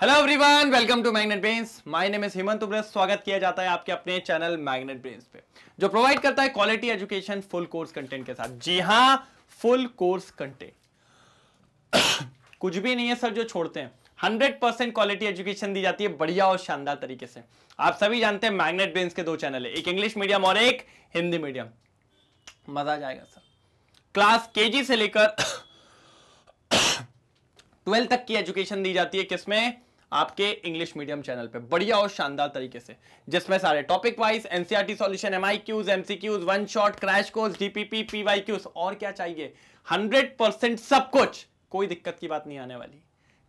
hello everyone welcome to Magnet Brains my name is Hemant उब्रस स्वागत किया जाता है आपके अपने चैनल मैग्नेट ब्रेन्स पे जो प्रोवाइड करता है quality education full course content के साथ जी हां फुल कोर्स कंटेंट कुछ भी नहीं है सर जो छोड़ते हैं हंड्रेड परसेंट क्वालिटी एजुकेशन दी जाती है बढ़िया और शानदार तरीके से आप सभी जानते हैं मैग्नेट ब्रेन्स के दो चैनल है एक इंग्लिश मीडियम और एक हिंदी मीडियम मजा आ जाएगा सर क्लास के से लेकर ट्वेल्थ तक की एजुकेशन दी जाती है किसमें आपके इंग्लिश मीडियम चैनल पे बढ़िया और शानदार तरीके से जिसमें सारे टॉपिक वाइज एनसीआरटी सॉल्यूशन एमआईक्यूज MCQs one shot crash course DPP PYQs और क्या चाहिए 100% सब कुछ कोई दिक्कत की बात नहीं आने वाली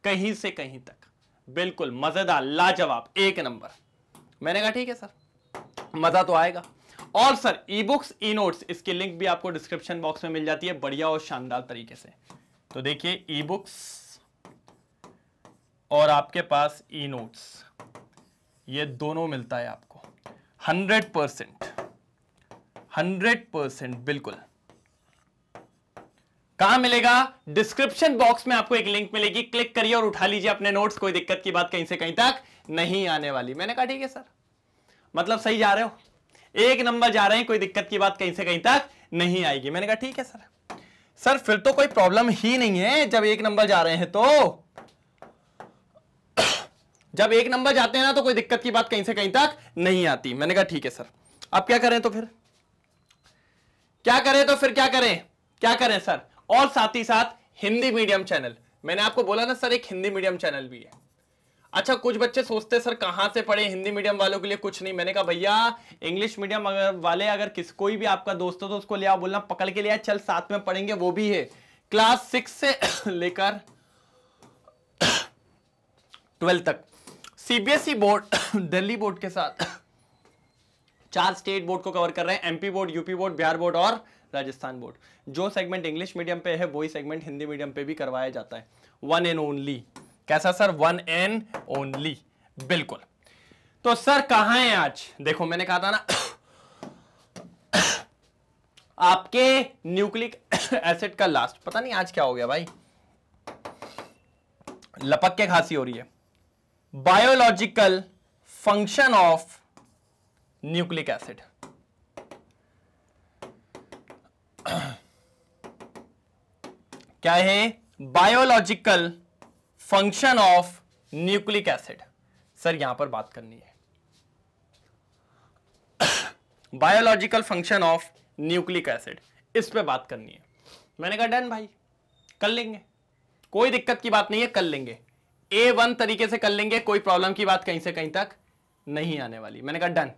कहीं से कहीं तक बिल्कुल मजेदार लाजवाब एक नंबर मैंने कहा ठीक है सर मजा तो आएगा और sir e books e notes इसकी लिंक भी आपको डिस्क्रिप्शन बॉक्स में मिल जाती है बढ़िया और शानदार तरीके से तो देखिए ई बुक्स और आपके पास ई e नोट्स ये दोनों मिलता है आपको हंड्रेड परसेंट हंड्रेड परसेंट बिल्कुल कहा मिलेगा डिस्क्रिप्शन बॉक्स में आपको एक लिंक मिलेगी क्लिक करिए और उठा लीजिए अपने नोट्स कोई दिक्कत की बात कहीं से कहीं तक नहीं आने वाली मैंने कहा ठीक है सर मतलब सही जा रहे हो एक नंबर जा रहे हैं कोई दिक्कत की बात कहीं से कहीं तक नहीं आएगी मैंने कहा ठीक है सर सर फिर तो कोई प्रॉब्लम ही नहीं है जब एक नंबर जा रहे हैं तो जब एक नंबर जाते हैं ना तो कोई दिक्कत की बात कहीं से कहीं तक नहीं आती मैंने कहा ठीक है सर अब क्या करें तो फिर क्या करें तो फिर क्या करें क्या करें सर और साथ ही साथ हिंदी मीडियम चैनल मैंने आपको बोला ना सर एक हिंदी मीडियम चैनल भी है अच्छा कुछ बच्चे सोचते सर कहां से पढ़े हिंदी मीडियम वालों के लिए कुछ नहीं मैंने कहा भैया इंग्लिश मीडियम वाले अगर किस कोई भी आपका दोस्त हो तो उसको ले आओ बोलना पकड़ के लिया चल साथ में पढ़ेंगे वो भी है क्लास सिक्स से लेकर ट्वेल्व तक CBSE board e Delhi board के साथ चार स्टेट बोर्ड को कवर कर रहे हैं MP board UP board Bihar board और राजस्थान बोर्ड जो सेगमेंट इंग्लिश मीडियम पे है वही सेगमेंट हिंदी मीडियम पे भी करवाया जाता है वन एंड ओनली कैसा सर वन एंड ओनली बिल्कुल तो सर कहा है आज देखो मैंने कहा था ना आपके न्यूक्लिक एसिड का लास्ट पता नहीं आज क्या हो गया भाई लपक के खांसी हो रही है biological function of nucleic acid क्या है biological function of nucleic acid sir यहां पर बात करनी है biological function of nucleic acid इस पे बात करनी है मैंने कहा डन भाई कर लेंगे कोई दिक्कत की बात नहीं है कर लेंगे ए वन तरीके से कर लेंगे कोई प्रॉब्लम की बात कहीं से कहीं तक नहीं आने वाली मैंने कहा डन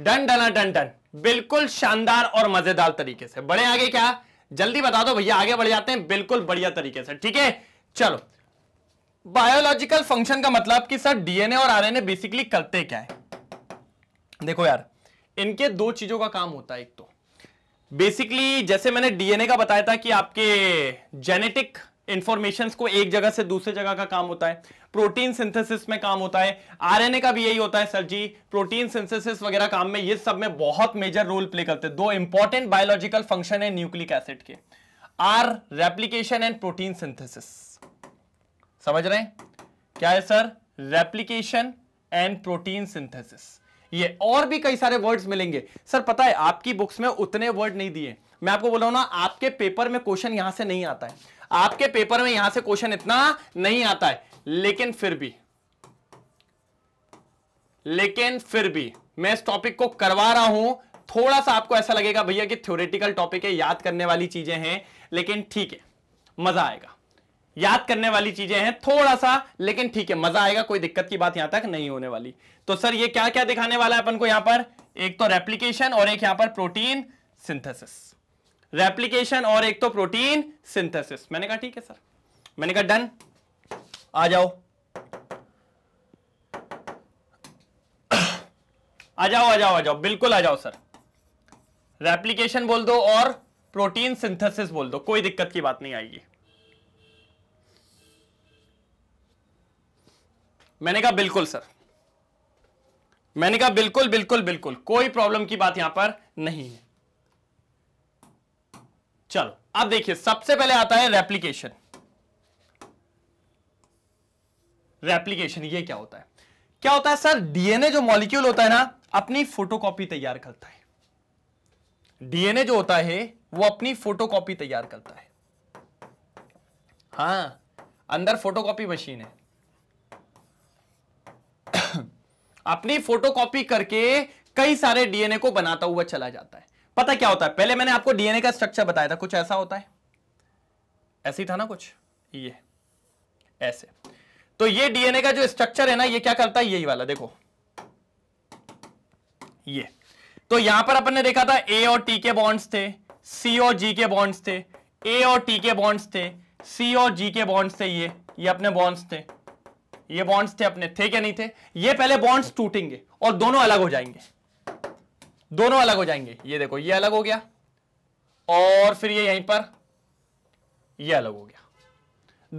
डन डन हाँ, डन डन बिल्कुल शानदार और मजेदार तरीके से बड़े आगे क्या जल्दी बता दो भैया आगे बढ़ जाते हैं बिल्कुल बढ़िया तरीके से ठीक है चलो बायोलॉजिकल फंक्शन का मतलब कि सर डीएनए और आरएनए बेसिकली करते क्या है देखो यार इनके दो चीजों का काम होता है एक तो बेसिकली जैसे मैंने डीएनए का बताया था कि आपके जेनेटिक इंफॉर्मेशन को एक जगह से दूसरे जगह का काम होता है प्रोटीन सिंथेसिस में काम होता है आरएनए का भी यही होता है सर जी प्रोटीन सिंथेसिस वगैरह काम में ये सब में बहुत मेजर रोल प्ले करते हैं दो इंपॉर्टेंट बायोलॉजिकल फंक्शन है न्यूक्लिक एसिड के आर रेप्लीकेशन एंड प्रोटीन सिंथेसिस समझ रहे हैं क्या है sir replication and protein synthesis ये और भी कई सारे वर्ड्स मिलेंगे सर पता है आपकी बुक्स में उतने वर्ड नहीं दिए मैं आपको बोल रहा हूं ना आपके पेपर में क्वेश्चन यहां से नहीं आता है आपके पेपर में यहां से क्वेश्चन इतना नहीं आता है लेकिन फिर भी लेकिन फिर भी मैं इस टॉपिक को करवा रहा हूं थोड़ा सा आपको ऐसा लगेगा भैया कि थ्योरेटिकल टॉपिक है याद करने वाली चीजें हैं लेकिन ठीक है मजा आएगा याद करने वाली चीजें हैं थोड़ा सा लेकिन ठीक है मजा आएगा कोई दिक्कत की बात यहां तक नहीं होने वाली तो सर ये क्या क्या दिखाने वाला है अपन को यहां पर एक तो रेप्लीकेशन और एक यहां पर प्रोटीन सिंथेसिस रेप्लीकेशन और एक तो प्रोटीन सिंथेसिस मैंने कहा ठीक है सर मैंने कहा डन आ जाओ आ जाओ आ जाओ आ जाओ बिल्कुल आ जाओ सर रेप्लीकेशन बोल दो और प्रोटीन सिंथेसिस बोल दो कोई दिक्कत की बात नहीं आएगी मैंने कहा बिल्कुल सर मैंने कहा बिल्कुल बिल्कुल बिल्कुल कोई प्रॉब्लम की बात यहां पर नहीं है चलो अब देखिए सबसे पहले आता है रेप्लीकेशन रेप्लीकेशन ये क्या होता है क्या होता है सर डीएनए जो मॉलिक्यूल होता है ना अपनी फोटोकॉपी तैयार करता है डीएनए जो होता है वो अपनी फोटोकॉपी तैयार करता है हाँ अंदर फोटोकॉपी मशीन है अपनी फोटोकॉपी करके कई सारे डीएनए को बनाता हुआ चला जाता है पता क्या होता है पहले मैंने आपको डीएनए का स्ट्रक्चर बताया था कुछ ऐसा होता है ऐसे ही था ना कुछ ये ऐसे तो ये डीएनए का जो स्ट्रक्चर है ना ये क्या करता है यही वाला देखो ये तो यहां पर अपन ने देखा था ए और टी के बॉन्ड्स थे सी और जी के बॉन्ड्स थे ए और टी के बॉन्ड्स थे सी और जी के बॉन्ड्स थे ये ये अपने बॉन्ड्स थे ये बॉन्ड्स थे अपने थे क्या नहीं थे ये पहले बॉन्ड्स टूटेंगे और दोनों अलग हो जाएंगे दोनों अलग हो जाएंगे ये देखो ये अलग हो गया और फिर ये यहीं पर ये अलग हो गया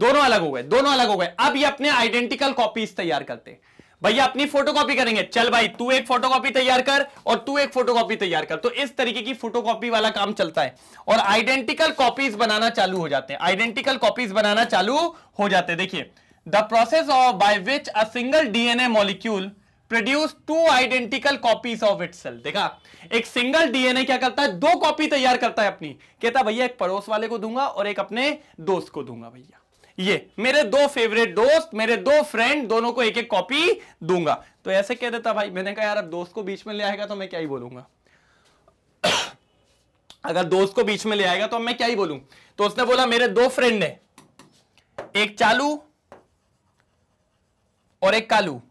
दोनों अलग हो गए दोनों अलग हो गए अब ये अपने आइडेंटिकल कॉपीज तैयार करते हैं भैया अपनी फोटोकॉपी करेंगे चल भाई तू एक फोटोकॉपी तैयार कर और तू एक फोटोकॉपी तैयार कर तो इस तरीके की फोटोकॉपी वाला काम चलता है और आइडेंटिकल कॉपीज बनाना चालू हो जाते हैं आइडेंटिकल कॉपीज बनाना चालू हो जाते हैं देखिए the process of by which a single DNA molecule produce two identical copies of it देखा एक सिंगल डीएनए क्या करता है दो कॉपी तैयार करता है अपनी कहता भैया एक पड़ोस वाले को दूंगा और एक अपने दोस्त को दूंगा भैया ये मेरे दो फेवरेट दोस्त मेरे दो फ्रेंड दोनों को एक एक कॉपी दूंगा तो ऐसे कह देता भाई मैंने कहा यार अब दोस्त को बीच में ले आएगा तो मैं क्या ही बोलूंगा अगर दोस्त को बीच में ले आएगा तो मैं क्या ही बोलूं तो उसने बोला मेरे दो फ्रेंड है एक चालू और एक कालू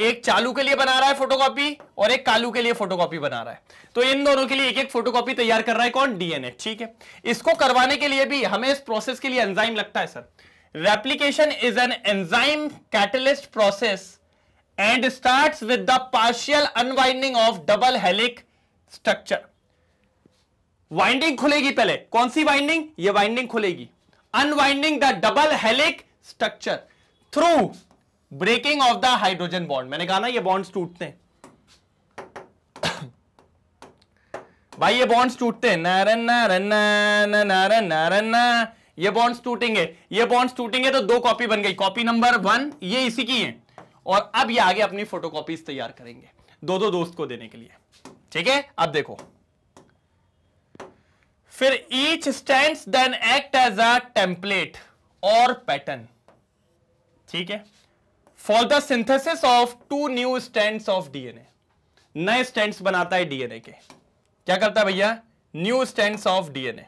एक चालू के लिए बना रहा है फोटोकॉपी और एक कालू के लिए फोटोकॉपी बना रहा है तो इन दोनों के लिए एक एक फोटोकॉपी तैयार कर रहा है कौन डीएनए ठीक है इसको करवाने के लिए भी हमें इस प्रोसेस के लिए एंजाइम लगता है sir replication is an enzyme catalyst process and start with the partial unwinding of double helix structure winding खुलेगी पहले कौन सी वाइंडिंग ये वाइंडिंग खुलेगी unwinding the double helix structure through breaking of the hydrogen bond मैंने कहा ना ये बॉन्ड्स टूटते हैं भाई ये बॉन्ड्स टूटते हैं नारन नारन नारन ये बॉन्ड्स टूटेंगे ये बॉन्ड्स टूटेंगे तो दो कॉपी बन गई कॉपी नंबर वन ये इसी की है और अब ये आगे अपनी फोटोकॉपीज तैयार करेंगे दो दो दोस्त को देने के लिए ठीक है अब देखो फिर each strand then act as a template और पैटर्न ठीक है for the synthesis of two new strand of DNA नए स्टैंड बनाता है डीएनए के क्या करता है भैया new strand of DNA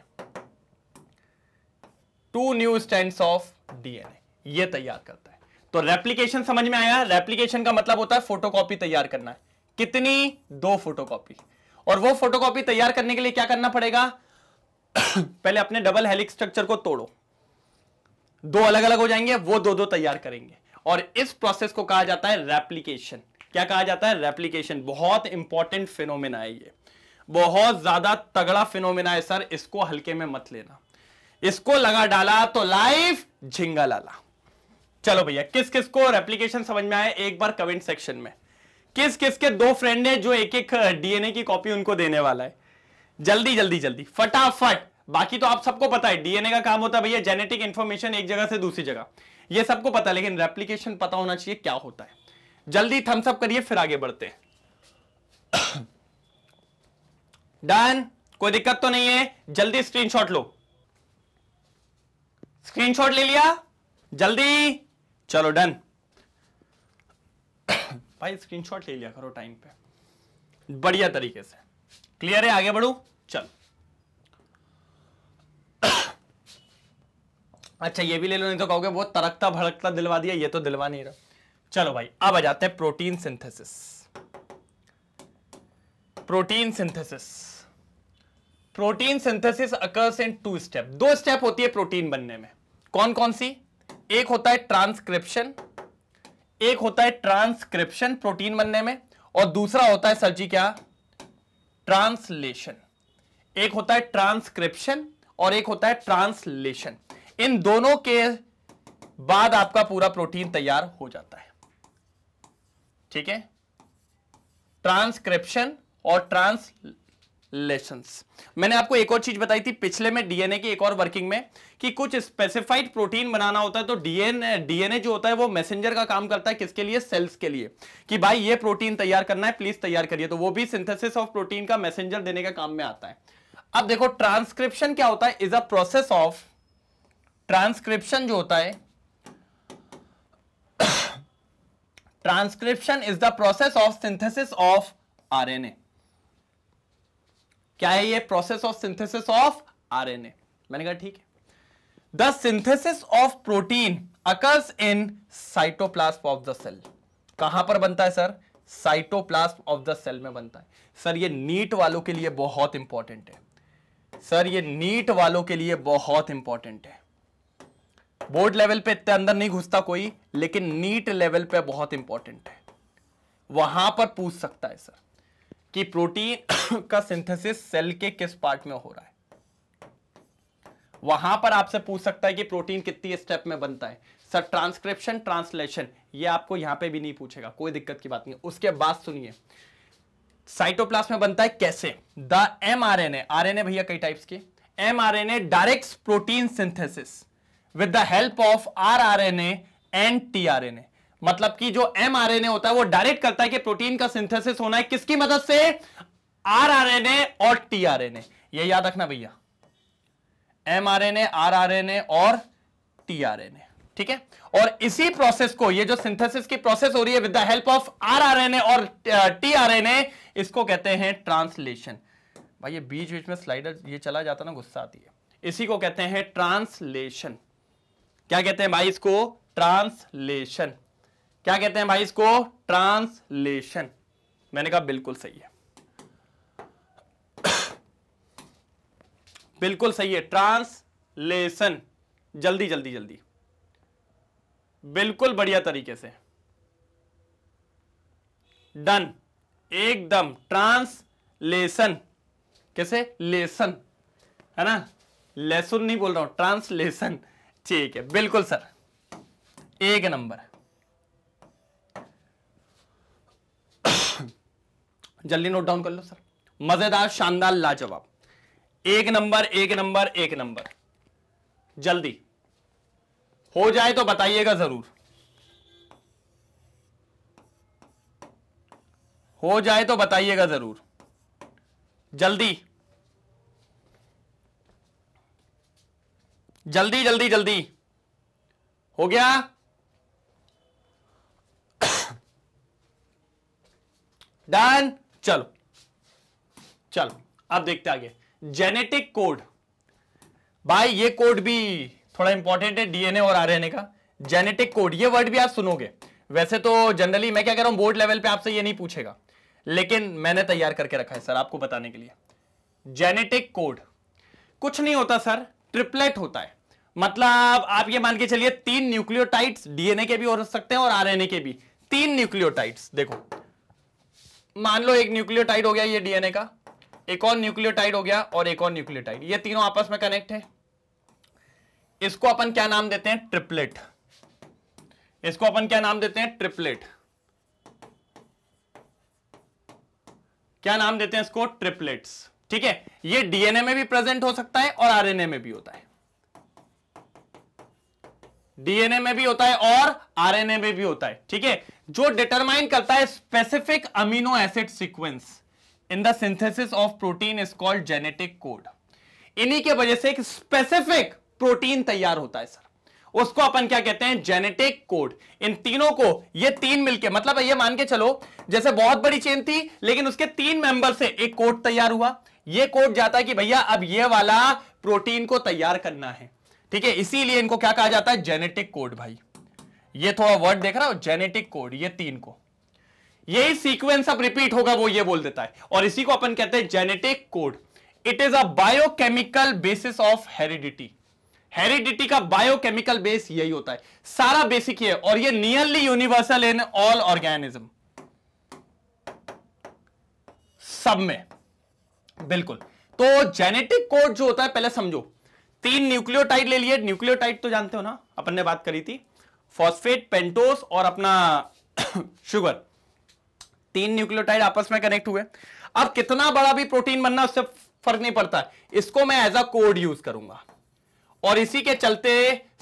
two new strand of DNA ये तैयार करता है तो रेप्लीकेशन समझ में आया रेप्लीकेशन का मतलब होता है फोटोकॉपी तैयार करना है कितनी दो फोटोकॉपी और वो फोटोकॉपी तैयार करने के लिए क्या करना पड़ेगा पहले अपने डबल हेलिक स्ट्रक्चर को तोड़ो दो अलग अलग हो जाएंगे वो दो दो तैयार करेंगे और इस प्रोसेस को कहा जाता है रेप्लीकेशन क्या कहा जाता है रेप्लीकेशन बहुत इंपॉर्टेंट फिनोमिना है ये बहुत ज्यादा तगड़ा फिनोमिना है सर इसको हल्के में मत लेना इसको लगा डाला तो लाइफ झिंगा लाला चलो भैया किस किस को रेप्लीकेशन समझ में आया एक बार कमेंट सेक्शन में किस किस के दो फ्रेंड है जो एक एक डीएनए की कॉपी उनको देने वाला है जल्दी जल्दी जल्दी फटाफट बाकी तो आप सबको पता है डीएनए का काम होता है भैया जेनेटिक इंफॉर्मेशन एक जगह से दूसरी जगह ये सबको पता लेकिन रेप्लीकेशन पता होना चाहिए क्या होता है जल्दी थम्सअप करिए फिर आगे बढ़ते हैं डन कोई दिक्कत तो नहीं है जल्दी स्क्रीनशॉट लो स्क्रीनशॉट ले लिया जल्दी चलो डन भाई स्क्रीनशॉट ले लिया करो टाइम पे बढ़िया तरीके से क्लियर है आगे बढ़ू चलो अच्छा ये भी ले लो नहीं तो कहोगे वो तरकता भड़कता दिलवा दिया ये तो दिलवा नहीं रहा चलो भाई अब आ जाते हैं protein synthesis protein synthesis protein synthesis occurs in two step दो स्टेप होती है प्रोटीन बनने में कौन कौन सी एक होता है ट्रांसक्रिप्शन एक होता है ट्रांसक्रिप्शन प्रोटीन बनने में और दूसरा होता है सर जी क्या ट्रांसलेशन एक होता है ट्रांसक्रिप्शन और एक होता है ट्रांसलेशन इन दोनों के बाद आपका पूरा प्रोटीन तैयार हो जाता है ठीक है ट्रांसक्रिप्शन और ट्रांसलेशन मैंने आपको एक और चीज बताई थी पिछले में डीएनए की एक और वर्किंग में कि कुछ स्पेसिफाइड प्रोटीन बनाना होता है तो डीएनए डीएनए जो होता है वो मैसेंजर का काम करता है किसके लिए सेल्स के लिए कि भाई ये प्रोटीन तैयार करना है प्लीज तैयार करिए तो वो भी सिंथेसिस ऑफ प्रोटीन का मैसेंजर देने का काम में आता है अब देखो ट्रांसक्रिप्शन क्या होता है is a process of transcription जो होता है transcription is the process of synthesis of RNA क्या है ये process of synthesis of RNA मैंने कहा ठीक है the synthesis of protein occurs in cytoplast of the cell कहां पर बनता है sir cytoplast of the cell में बनता है सर ये नीट वालों के लिए बहुत इंपॉर्टेंट है सर ये नीट वालों के लिए बहुत इंपॉर्टेंट है बोर्ड लेवल पे इतने अंदर नहीं घुसता कोई लेकिन नीट लेवल पे बहुत इंपॉर्टेंट है वहां पर पूछ सकता है सर कि प्रोटीन का सिंथेसिस सेल के किस पार्ट में हो रहा है वहां पर आपसे पूछ सकता है कि प्रोटीन कितनी स्टेप में बनता है सर ट्रांसक्रिप्शन ट्रांसलेशन ये आपको यहां पे भी नहीं पूछेगा कोई दिक्कत की बात नहीं उसके बाद सुनिए साइटोप्लास्ट में बनता है कैसे the M R N A R N A भैया कई टाइप्स के M R N A direct protein synthesis with the help of R R N A and T R N A मतलब कि जो एम आर एन ए होता है वो direct करता है कि प्रोटीन का सिंथेसिस होना है किसकी मदद से आर आर एन ए और टी आर एन ए ये याद रखना भैया M R N A R R N A और टी आर एन ए ठीक है और इसी प्रोसेस को ये जो सिंथेसिस की प्रोसेस हो रही है with the help of R R N A और टी आर एन ए इसको कहते हैं ट्रांसलेशन भाई ये बीच बीच में स्लाइडर ये चला जाता ना गुस्सा आती है इसी को कहते हैं ट्रांसलेशन क्या कहते हैं भाई इसको ट्रांसलेशन क्या कहते हैं भाई इसको ट्रांसलेशन मैंने कहा बिल्कुल सही है बिल्कुल सही है ट्रांसलेशन जल्दी जल्दी जल्दी बिल्कुल बढ़िया तरीके से डन एकदम ट्रांसलेशन कैसे लेसन है ना लेसन नहीं बोल रहा हूं ट्रांसलेशन ठीक है बिल्कुल सर एक नंबर जल्दी नोट डाउन कर लो सर मजेदार शानदार लाजवाब एक नंबर एक नंबर एक नंबर जल्दी हो जाए तो बताइएगा जरूर हो जाए तो बताइएगा जरूर जल्दी जल्दी जल्दी जल्दी हो गया डन चलो चलो अब देखते आगे जेनेटिक कोड भाई ये कोड भी थोड़ा इंपॉर्टेंट है डीएनए और आरएनए का जेनेटिक कोड ये वर्ड भी आप सुनोगे वैसे तो जनरली मैं क्या कह रहा हूं बोर्ड लेवल पे आपसे ये नहीं पूछेगा लेकिन मैंने तैयार करके रखा है सर आपको बताने के लिए जेनेटिक कोड कुछ नहीं होता सर ट्रिपलेट होता है मतलब आप ये मान के चलिए तीन न्यूक्लियोटाइड्स डीएनए के भी हो सकते हैं और आरएनए के भी तीन न्यूक्लियोटाइड्स देखो मान लो एक न्यूक्लियोटाइड हो गया ये डीएनए का एक और न्यूक्लियोटाइड हो गया और एक और न्यूक्लियोटाइड ये तीनों आपस में कनेक्ट है इसको अपन क्या नाम देते हैं ट्रिपलेट इसको अपन क्या नाम देते हैं ट्रिपलेट क्या नाम देते हैं इसको ट्रिपलेट्स ठीक है ये डीएनए में भी प्रेजेंट हो सकता है और आरएनए में भी होता है डीएनए में भी होता है और आरएनए में भी होता है ठीक है जो डिटरमाइन करता है specific amino acid sequence in the synthesis of protein is called genetic code इन्हीं के वजह से एक स्पेसिफिक प्रोटीन तैयार होता है सर उसको अपन क्या कहते हैं जेनेटिक कोड इन तीनों को ये तीन मिलके मतलब ये मान के चलो जैसे बहुत बड़ी चेन थी लेकिन उसके तीन मेंबर से एक कोड तैयार हुआ ये कोड जाता है कि भैया अब ये वाला प्रोटीन को तैयार करना है ठीक है इसीलिए इनको क्या कहा जाता है जेनेटिक कोड भाई ये थोड़ा वर्ड देख रहा हो जेनेटिक कोड ये तीन को यही सीक्वेंस अब रिपीट होगा वो ये बोल देता है और इसी को अपन कहते हैं genetic code it is a biochemical basis of heredity heredity का बायोकेमिकल बेस यही होता है सारा बेसिक है और ये nearly universal in all organism सब में बिल्कुल तो जेनेटिक कोड जो होता है पहले समझो तीन न्यूक्लियोटाइड ले लिए न्यूक्लियोटाइड तो जानते हो ना अपन ने बात करी थी फॉस्फेट पेंटोस और अपना शुगर तीन न्यूक्लियोटाइड आपस में कनेक्ट हुए अब कितना बड़ा भी प्रोटीन बनना उससे फर्क नहीं पड़ता इसको मैं एज अ कोड यूज करूंगा और इसी के चलते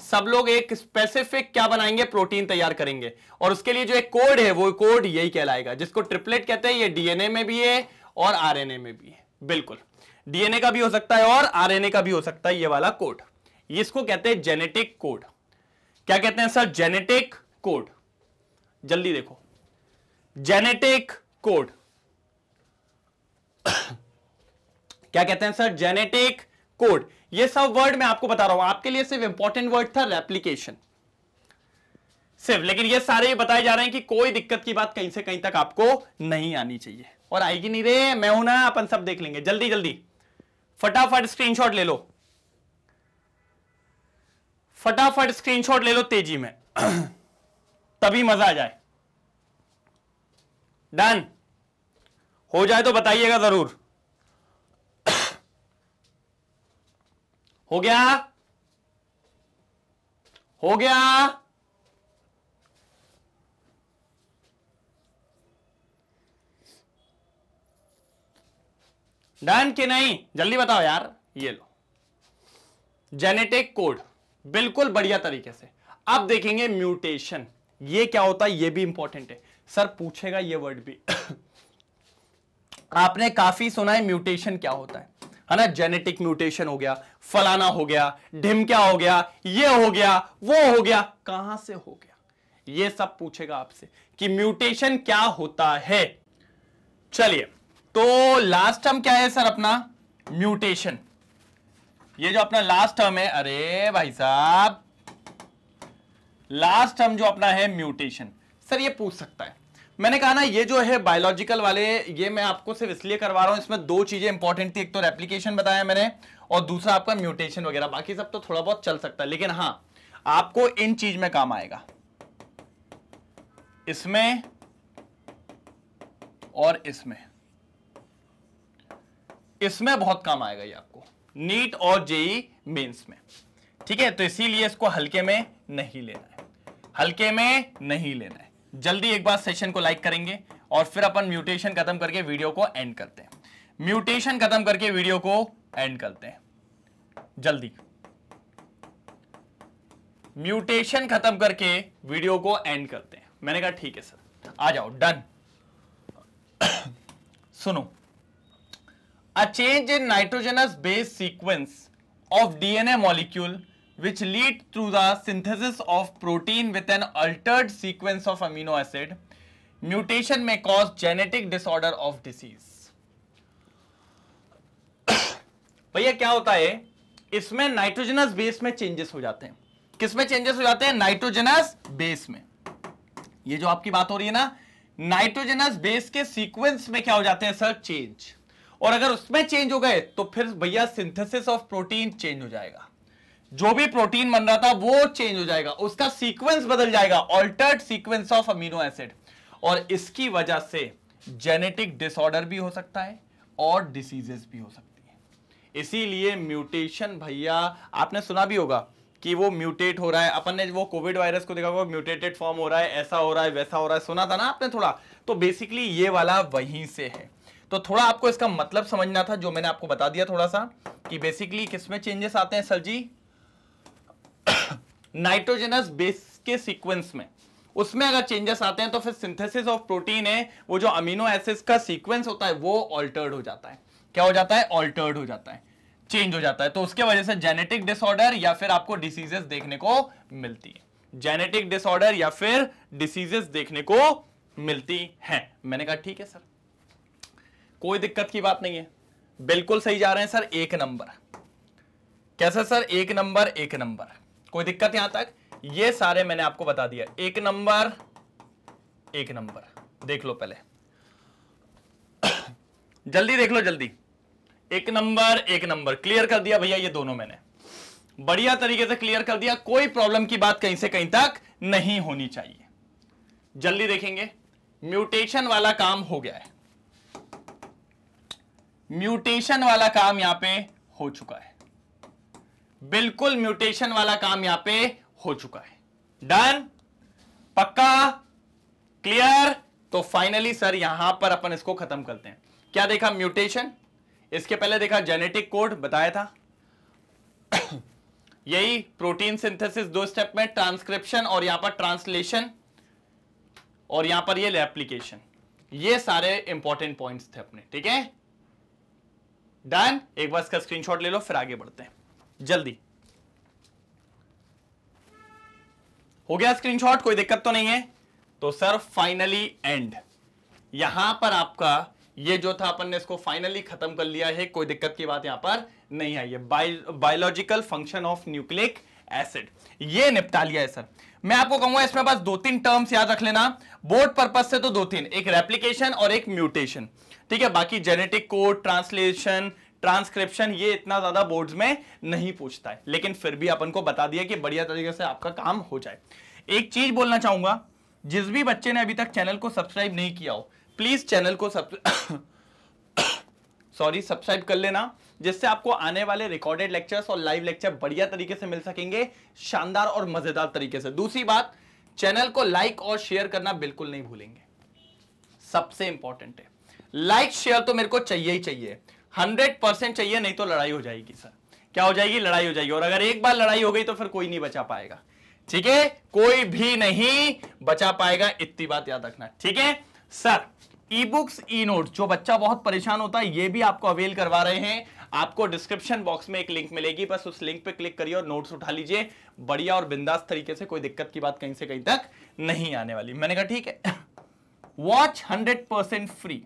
सब लोग एक स्पेसिफिक क्या बनाएंगे प्रोटीन तैयार करेंगे और उसके लिए जो एक कोड है वो कोड यही कहलाएगा जिसको ट्रिपलेट कहते हैं ये डीएनए में भी है और आरएनए में भी है बिल्कुल डीएनए का भी हो सकता है और आरएनए का भी हो सकता है ये वाला कोड इसको कहते हैं जेनेटिक कोड क्या कहते हैं सर जेनेटिक कोड जल्दी देखो जेनेटिक कोड क्या कहते हैं सर जेनेटिक कोड ये सब वर्ड मैं आपको बता रहा हूं आपके लिए सिर्फ इंपॉर्टेंट वर्ड था रेप्लीकेशन सिर्फ लेकिन ये सारे बताए जा रहे हैं कि कोई दिक्कत की बात कहीं से कहीं तक आपको नहीं आनी चाहिए और आएगी नहीं रे मैं हूं ना अपन सब देख लेंगे जल्दी जल्दी फटाफट स्क्रीनशॉट ले लो फटाफट स्क्रीनशॉट ले लो तेजी में तभी मजा आ जाए डन हो जाए तो बताइएगा जरूर हो गया हो गया डन के नहीं जल्दी बताओ यार ये लो जेनेटिक कोड बिल्कुल बढ़िया तरीके से अब देखेंगे म्यूटेशन ये क्या होता है ये भी इंपॉर्टेंट है सर पूछेगा ये वर्ड भी आपने काफी सुना है म्यूटेशन क्या होता है है ना जेनेटिक म्यूटेशन हो गया फलाना हो गया ढिम क्या हो गया ये हो गया वो हो गया कहां से हो गया ये सब पूछेगा आपसे कि म्यूटेशन क्या होता है चलिए तो लास्ट टर्म क्या है सर अपना म्यूटेशन ये जो अपना लास्ट टर्म है अरे भाई साहब लास्ट टर्म जो अपना है म्यूटेशन सर ये पूछ सकता है मैंने कहा ना ये जो है बायोलॉजिकल वाले ये मैं आपको सिर्फ इसलिए करवा रहा हूं इसमें दो चीजें इंपॉर्टेंट थी एक तो रेप्लीकेशन बताया मैंने और दूसरा आपका म्यूटेशन वगैरह बाकी सब तो थोड़ा बहुत चल सकता है लेकिन हाँ आपको इन चीज में काम आएगा इसमें और इसमें इसमें बहुत काम आएगा ये आपको नीट और जेई मेंस में ठीक है तो इसीलिए इसको हल्के में नहीं लेना है हल्के में नहीं लेना है जल्दी एक बार सेशन को लाइक करेंगे और फिर अपन म्यूटेशन खत्म करके वीडियो को एंड करते हैं म्यूटेशन खत्म करके वीडियो को एंड करते हैं जल्दी म्यूटेशन खत्म करके वीडियो को एंड करते हैं मैंने कहा ठीक है सर आ जाओ डन सुनो a change in nitrogenous base sequence of DNA molecule which lead through the synthesis of protein with an altered sequence of amino acid mutation may cause genetic disorder of disease भैया क्या होता है इसमें nitrogenous base में changes हो जाते हैं किस में चेंजेस हो जाते हैं नाइट्रोजनस बेस में ये जो आपकी बात हो रही है ना नाइट्रोजनस बेस के सीक्वेंस में क्या हो जाते हैं सर चेंज और अगर उसमें चेंज हो गए तो फिर भैया सिंथेसिस ऑफ प्रोटीन चेंज हो जाएगा जो भी प्रोटीन बन रहा था वो चेंज हो जाएगा उसका सीक्वेंस बदल जाएगा altered sequence of amino acid और इसकी वजह से जेनेटिक डिसऑर्डर भी हो सकता है और डिसीजेस भी हो सकती है इसीलिए म्यूटेशन भैया आपने सुना भी होगा कि वो म्यूटेट हो रहा है अपन ने वो कोविड वायरस को देखा होगा म्यूटेटेड फॉर्म हो रहा है ऐसा हो रहा है वैसा हो रहा है सुना था ना आपने थोड़ा तो बेसिकली ये वाला वहीं से है तो थोड़ा आपको इसका मतलब समझना था जो मैंने आपको बता दिया थोड़ा सा कि बेसिकली किसमें चेंजेस आते हैं सर जी नाइट्रोजनस बेस के सीक्वेंस में उसमें अगर चेंजेस आते हैं तो फिर सिंथेसिस ऑफ प्रोटीन है वो जो अमीनो एसिड का सीक्वेंस होता है वो ऑल्टर्ड हो जाता है क्या हो जाता है ऑल्टर्ड हो जाता है चेंज हो जाता है तो उसके वजह से जेनेटिक डिसऑर्डर या फिर आपको डिसीजेस देखने को मिलती है जेनेटिक डिसऑर्डर या फिर डिसीजेस देखने को मिलती है मैंने कहा ठीक है सर कोई दिक्कत की बात नहीं है बिल्कुल सही जा रहे हैं सर एक नंबर कैसे सर एक नंबर एक नंबर कोई दिक्कत यहां तक ये सारे मैंने आपको बता दिया एक नंबर एक नंबर देख लो पहले जल्दी देख लो जल्दी एक नंबर एक नंबर क्लियर कर दिया भैया ये दोनों मैंने बढ़िया तरीके से क्लियर कर दिया कोई प्रॉब्लम की बात कहीं से कहीं तक नहीं होनी चाहिए जल्दी देखेंगे म्यूटेशन वाला काम हो गया है म्यूटेशन वाला काम यहां पे हो चुका है बिल्कुल म्यूटेशन वाला काम यहां पे हो चुका है डन पक्का क्लियर तो फाइनली सर यहां पर अपन इसको खत्म करते हैं क्या देखा म्यूटेशन इसके पहले देखा जेनेटिक कोड बताया था यही प्रोटीन सिंथेसिस दो स्टेप में ट्रांसक्रिप्शन और यहां पर ट्रांसलेशन और यहां पर ये एप्लीकेशन ये सारे इंपॉर्टेंट पॉइंट्स थे अपने ठीक है डन एक बार इसका स्क्रीनशॉट ले लो फिर आगे बढ़ते हैं जल्दी हो गया स्क्रीनशॉट कोई दिक्कत तो नहीं है तो सर फाइनली एंड यहां पर आपका ये जो था अपन ने इसको फाइनली खत्म कर लिया है कोई दिक्कत की बात यहां पर नहीं आई है biological function of nucleic acid ये निपटा लिया है सर मैं आपको कहूंगा इसमें बस दो तीन टर्म्स याद रख लेना बोर्ड पर्पज से तो दो तीन एक रेप्लीकेशन और एक म्यूटेशन ठीक है बाकी जेनेटिक कोड ट्रांसलेशन ट्रांसक्रिप्शन ये इतना ज्यादा बोर्ड में नहीं पूछता है लेकिन फिर भी अपन को बता दिया कि बढ़िया तरीके से आपका काम हो जाए एक चीज बोलना चाहूंगा जिस भी बच्चे ने अभी तक चैनल को सब्सक्राइब नहीं किया हो प्लीज चैनल को सॉरी सब्सक्राइब कर लेना जिससे आपको आने वाले रिकॉर्डेड लेक्चर्स और लाइव लेक्चर बढ़िया तरीके से मिल सकेंगे शानदार और मजेदार तरीके से दूसरी बात चैनल को लाइक और शेयर करना बिल्कुल नहीं भूलेंगे सबसे इंपॉर्टेंट है लाइक शेयर तो मेरे को चाहिए ही चाहिए हंड्रेड परसेंट चाहिए नहीं तो लड़ाई हो जाएगी सर क्या हो जाएगी लड़ाई हो जाएगी और अगर एक बार लड़ाई हो गई तो फिर कोई नहीं बचा पाएगा ठीक है कोई भी नहीं बचा पाएगा इतनी बात याद रखना ठीक है sir e books e note जो बच्चा बहुत परेशान होता है ये भी आपको अवेल करवा रहे हैं आपको डिस्क्रिप्शन बॉक्स में एक लिंक मिलेगी बस उस लिंक पे क्लिक करिए और नोट्स उठा लीजिए बढ़िया और बिंदास तरीके से कोई दिक्कत की बात कहीं से कहीं तक नहीं आने वाली मैंने कहा ठीक है वॉच हंड्रेड परसेंट फ्री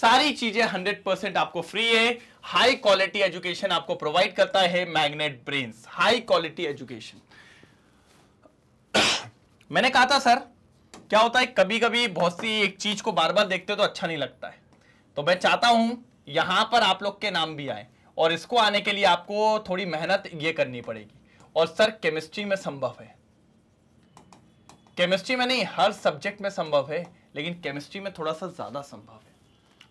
सारी चीजें 100% आपको फ्री है हाई क्वालिटी एजुकेशन आपको प्रोवाइड करता है Magnet Brains high quality education मैंने कहा था सर क्या होता है कभी कभी बहुत सी एक चीज को बार बार देखते हो तो अच्छा नहीं लगता है तो मैं चाहता हूं यहां पर आप लोग के नाम भी आए और इसको आने के लिए आपको थोड़ी मेहनत ये करनी पड़ेगी और सर केमिस्ट्री में संभव है केमिस्ट्री में नहीं हर सब्जेक्ट में संभव है लेकिन केमिस्ट्री में थोड़ा सा ज्यादा संभव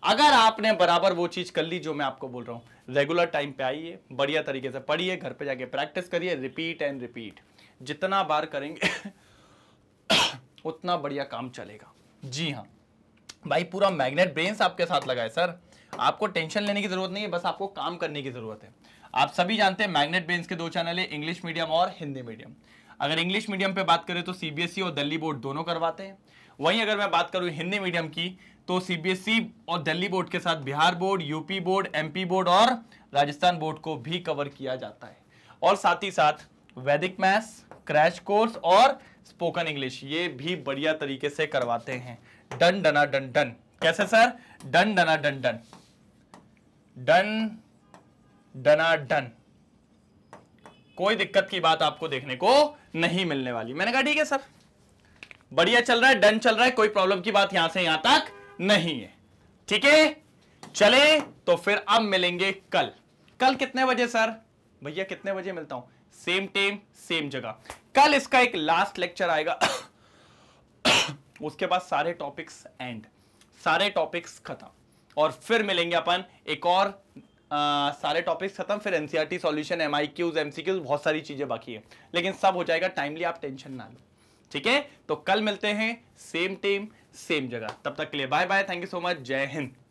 अगर आपने बराबर वो चीज कर ली जो मैं आपको बोल रहा हूं रेगुलर टाइम पे आइए बढ़िया तरीके से पढ़िए घर पे जाके प्रैक्टिस करिए रिपीट एंड रिपीट जितना बार करेंगे उतना बढ़िया काम चलेगा जी हाँ भाई पूरा मैग्नेट ब्रेन्स आपके साथ लगा है सर आपको टेंशन लेने की जरूरत नहीं है बस आपको काम करने की जरूरत है आप सभी जानते हैं मैग्नेट ब्रेन्स के दो चैनल है इंग्लिश मीडियम और हिंदी मीडियम अगर इंग्लिश मीडियम पे बात करें तो सीबीएसई e और दिल्ली बोर्ड दोनों करवाते हैं वहीं अगर मैं बात करूं हिंदी मीडियम की तो सीबीएसई e और दिल्ली बोर्ड के साथ Bihar board UP board MP board और राजस्थान बोर्ड को भी कवर किया जाता है और साथ ही साथ वैदिक मैथ्स क्रैश कोर्स और स्पोकन इंग्लिश ये भी बढ़िया तरीके से करवाते हैं डन डना डन डन कैसे सर डन डना डन डन डन डना डन कोई दिक्कत की बात आपको देखने को नहीं मिलने वाली मैंने कहा ठीक है सर बढ़िया चल रहा है डन चल रहा है कोई प्रॉब्लम की बात यहां से यहां तक नहीं है ठीक है चले तो फिर अब मिलेंगे कल कल कितने बजे सर भैया कितने बजे मिलता हूं सेम टेम सेम जगह कल इसका एक लास्ट लेक्चर आएगा उसके बाद सारे टॉपिक्स एंड सारे टॉपिक्स खत्म और फिर मिलेंगे अपन एक और आ, सारे टॉपिक्स खत्म फिर एनसीईआरटी सॉल्यूशन एमआईक्यूज एमसीक्यूज बहुत सारी चीजें बाकी है लेकिन सब हो जाएगा टाइमली आप टेंशन ना लो ठीक है तो कल मिलते हैं सेम टेम सेम जगह तब तक के लिए bye bye thank you so much जय हिंद